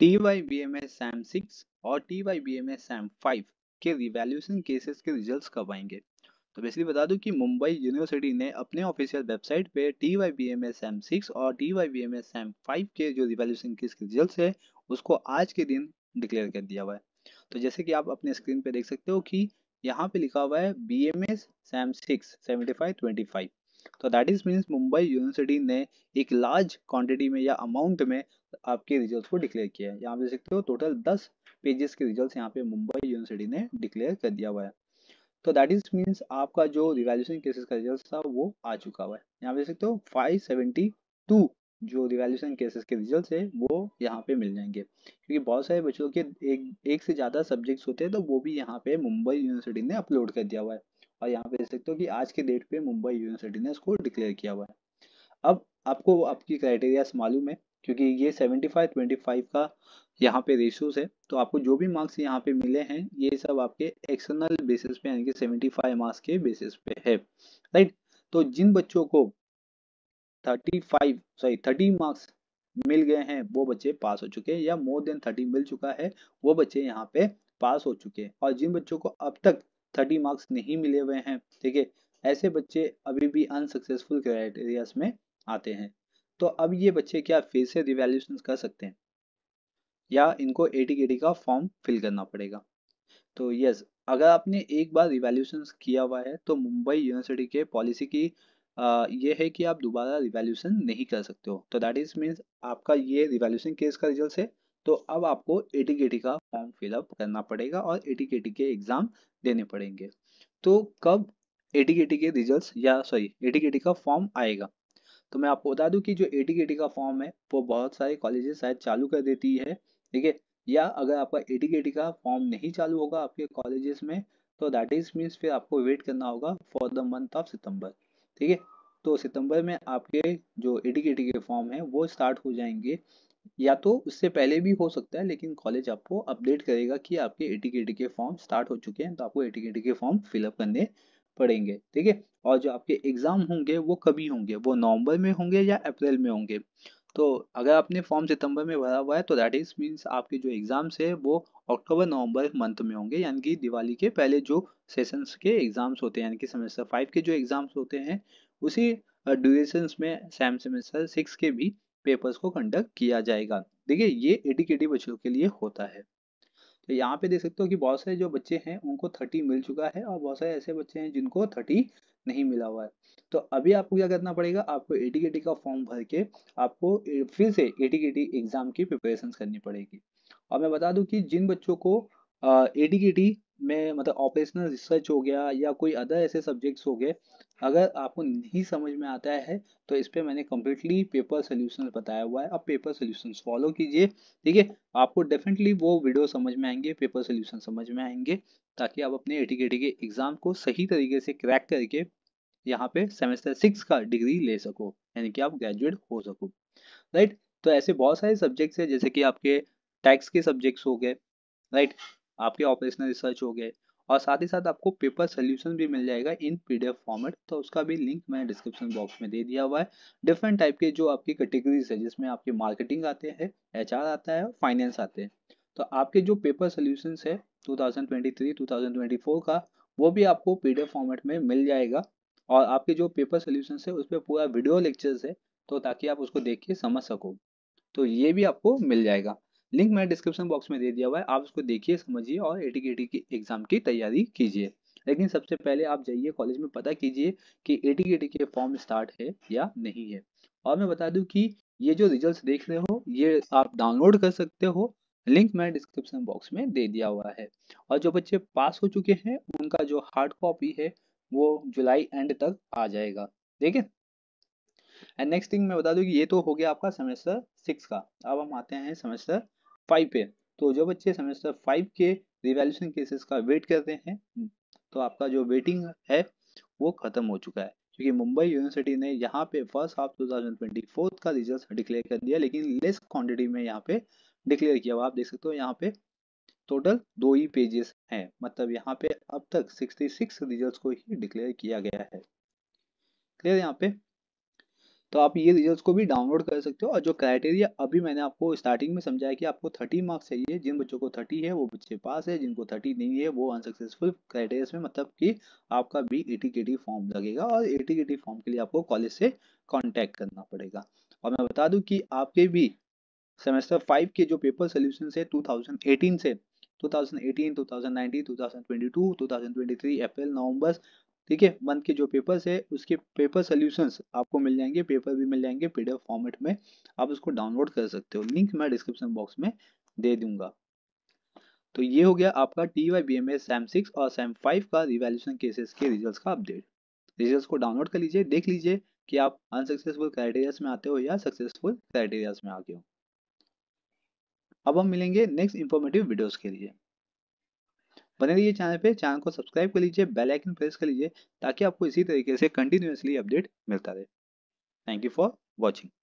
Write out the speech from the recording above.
T और T के revaluation cases के रिजल्ट्स कब आएंगे तो बेसिकली बता दूं कि मुंबई यूनिवर्सिटी ने अपने ऑफिशियल वेबसाइट पे T Y B M S M six और T Y B M S M five के जो रिवेल्यूशन केस के रिजल्ट है उसको आज के दिन डिक्लेयर कर दिया हुआ है तो जैसे कि आप अपने स्क्रीन पे देख सकते हो कि यहाँ पे लिखा हुआ है B M S sem six seventy five twenty five तो that is means Mumbai university ने एक लार्ज क्वांटिटी में या अमाउंट में आपके रिजल्ट को डिक्लेयर किया है यहाँ पे देख सकते हो टोटल दस पेजेस के रिजल्ट यहाँ पे मुंबई यूनिवर्सिटी ने डिक्लेयर कर दिया हुआ है तो दैट इज मीन्स आपका जो रिवेल्यूशन केसेस का रिजल्ट था वो आ चुका हुआ है यहाँ पे देख सकते हो फाइव सेवेंटी टू जो रिवेल्यूशन केसेस के रिजल्ट है वो यहाँ पे मिल जाएंगे क्योंकि बहुत सारे बच्चों के एक एक से ज़्यादा सब्जेक्ट्स होते हैं तो वो भी यहाँ पे मुंबई यूनिवर्सिटी ने अपलोड कर दिया हुआ है और यहाँ पे देख सकते हो कि आज के डेट पे मुंबई यूनिवर्सिटी ने इसको डिक्लेयर किया हुआ है अब आपको आपकी क्राइटेरिया मालूम है क्योंकि ये 75 25 का यहाँ पे रेशियोज है तो आपको जो भी मार्क्स यहाँ पे मिले हैं ये सब आपके एक्सटर्नल बेसिस पे यानी कि 75 मार्क्स के बेसिस पे है राइट तो जिन बच्चों को 35 सॉरी 30 मार्क्स मिल गए हैं वो बच्चे पास हो चुके हैं या मोर देन 30 मिल चुका है वो बच्चे यहाँ पे पास हो चुके हैं और जिन बच्चों को अब तक थर्टी मार्क्स नहीं मिले हुए हैं ठीक है ऐसे बच्चे अभी भी अनसक्सेसफुल क्राइटेरिया में आते हैं तो अब ये बच्चे क्या फिर से रिवेल्यूशन कर सकते हैं या इनको एटी का फॉर्म फिल करना पड़ेगा तो यस अगर आपने एक बार रिवेल्यूशन किया हुआ है तो मुंबई यूनिवर्सिटी के पॉलिसी की आ, ये है कि आप दोबारा रिवेल्यूशन नहीं कर सकते हो तो दैट इज मीन्स आपका ये रिवेल्यूशन केस का रिजल्ट है तो अब आपको एटीकेटी का फॉर्म फिलअप करना पड़ेगा और एटीकेटी के एग्ज़ाम देने पड़ेंगे तो कब एटीकेटी के रिजल्ट या सॉरी एटीकेटी का फॉर्म आएगा तो मैं आपको बता दूं कि जो एटीकेटी का फॉर्म है वो बहुत सारे कॉलेजेस शायद चालू कर देती है ठीक है या अगर आपका एटीकेटी का फॉर्म नहीं चालू होगा आपके कॉलेजेस में तो दैट इज मीन्स फिर आपको वेट करना होगा फॉर द मंथ ऑफ सितंबर ठीक है तो सितंबर में आपके जो एटीकेटी के फॉर्म है वो स्टार्ट हो जाएंगे या तो उससे पहले भी हो सकता है लेकिन कॉलेज आपको अपडेट करेगा कि आपके एटी के के फॉर्म स्टार्ट हो चुके हैं तो आपको एटी के के फॉर्म फिलअप करने पड़ेंगे ठीक है और जो आपके एग्ज़ाम होंगे वो कभी होंगे वो नवंबर में होंगे या अप्रैल में होंगे तो अगर आपने फॉर्म सितंबर में भरा हुआ है तो दैट इज मीन्स आपके जो एग्ज़ाम्स है वो अक्टूबर नवंबर मंथ में होंगे यानी कि दिवाली के पहले जो सेशंस के एग्ज़ाम्स होते हैं यानी कि सेमेस्टर फाइव के जो एग्ज़ाम्स होते हैं उसी ड्यूरेशन में सेम सेमेस्टर सिक्स के भी पेपर्स को कंडक्ट किया जाएगा देखिए ये एडिकेटिव बच्चों के लिए होता है तो यहाँ पे देख सकते हो कि बहुत सारे जो बच्चे हैं उनको थर्टी मिल चुका है और बहुत सारे ऐसे बच्चे हैं जिनको थर्टी नहीं मिला हुआ है तो अभी आपको क्या करना पड़ेगा आपको एटीकेटी का फॉर्म भर के आपको फिर से एटीकेटी एग्जाम की प्रिपरेशन करनी पड़ेगी और मैं बता दूं कि जिन बच्चों को ए में मतलब ऑपरेशनल रिसर्च हो गया या कोई अदर ऐसे सब्जेक्ट्स हो गए अगर आपको नहीं समझ में आता है तो इस पर मैंने कम्प्लीटली पेपर सोल्यूशन बताया हुआ है आप पेपर सोल्यूशन फॉलो कीजिए ठीक है आपको डेफिनेटली वो वीडियो समझ में आएंगे पेपर सोल्यूशन समझ में आएंगे ताकि आप अपने ए के एग्ज़ाम को सही तरीके से क्रैक करके यहाँ पे सेमेस्टर सिक्स का डिग्री ले सको यानी कि आप ग्रेजुएट हो सको राइट तो ऐसे बहुत सारे सब्जेक्ट्स हैं जैसे कि आपके टैक्स के सब्जेक्ट्स हो गए राइट आपके ऑपरेशनल रिसर्च हो गए और साथ ही साथ आपको पेपर सोल्यूशन भी मिल जाएगा इन पीडीएफ फॉर्मेट तो उसका भी लिंक मैंने डिस्क्रिप्शन बॉक्स में दे दिया हुआ है डिफरेंट टाइप के जो आपकी कैटेगरीज है जिसमें आपके मार्केटिंग आते हैं आर आता है फाइनेंस आते हैं तो आपके जो पेपर सोल्यूशन है ट्वेंटी फोर का वो भी आपको एफ फॉर्मेट में मिल जाएगा और आपके जो पेपर सोल्यूशन है उस पर पूरा वीडियो लेक्चर्स है तो ताकि आप उसको देख के समझ सको तो ये भी आपको मिल जाएगा लिंक मैंने डिस्क्रिप्शन बॉक्स में दे दिया हुआ है आप उसको देखिए समझिए और ए की एग्जाम की तैयारी कीजिए लेकिन सबसे पहले आप जाइए कॉलेज में पता कीजिए कि ए के फॉर्म स्टार्ट है या नहीं है और मैं बता दूं कि ये जो रिजल्ट्स देख रहे हो ये आप डाउनलोड कर सकते हो लिंक मैंने डिस्क्रिप्शन बॉक्स में दे दिया हुआ है और जो बच्चे पास हो चुके हैं उनका जो हार्ड कॉपी है वो जुलाई एंड तक आ जाएगा ठीक है एंड नेक्स्ट थिंग मैं बता दूं कि ये तो हो गया आपका सेमेस्टर सिक्स का अब हम आते हैं सेमेस्टर फाइव पे तो जो बच्चे सेमेस्टर फाइव के रिवेल्यूशन केसेस का वेट करते हैं तो आपका जो वेटिंग है वो खत्म हो चुका है क्योंकि मुंबई यूनिवर्सिटी ने यहाँ पे फर्स्ट हाफ 2024 का रिजल्ट डिक्लेयर कर दिया लेकिन लेस क्वांटिटी में यहाँ पे डिक्लेयर किया आप देख सकते हो यहाँ पे टोटल दो ही पेजेस हैं मतलब यहाँ पे अब तक 66 रिजल्ट्स को ही डिक्लेयर किया गया है क्लियर यहाँ पे तो आप ये रिजल्ट को भी डाउनलोड कर सकते हो और जो क्राइटेरिया अभी मैंने आपको स्टार्टिंग में समझाया कि आपको थर्टी मार्क्स चाहिए जिन बच्चों को थर्टी है वो बच्चे पास है जिनको थर्टी नहीं है वो अनसक्सेसफुल क्राइटेरिया में मतलब कि आपका भी एटीकेटी फॉर्म लगेगा और एटीकेटी फॉर्म के लिए आपको कॉलेज से कॉन्टेक्ट करना पड़ेगा और मैं बता दूं कि आपके भी सेमेस्टर फाइव के जो पेपर सोल्यूशन है 2018 से 2018, 2019, 2022, 2023 अप्रैल नवंबर ठीक है मंथ के जो पेपर्स है उसके पेपर सोल्यूशंस आपको मिल जाएंगे पेपर भी मिल जाएंगे पीडीएफ फॉर्मेट में आप उसको डाउनलोड कर सकते हो लिंक मैं डिस्क्रिप्शन बॉक्स में दे दूंगा तो ये हो गया आपका T Y B M S sem six और सैम फाइव का रिवेल्यूशन केसेस के रिजल्ट का अपडेट रिजल्ट को डाउनलोड कर लीजिए देख लीजिए कि आप अनसक्सेसफुल क्राइटेरियाज में आते हो या सक्सेसफुल क्राइटेरियाज में आ गए हो अब हम मिलेंगे नेक्स्ट इंफॉर्मेटिव वीडियोस के लिए बने रहिए चैनल पे चैनल को सब्सक्राइब कर लीजिए बेल आइकन प्रेस कर लीजिए ताकि आपको इसी तरीके से कंटिन्यूसली अपडेट मिलता रहे थैंक यू फॉर वॉचिंग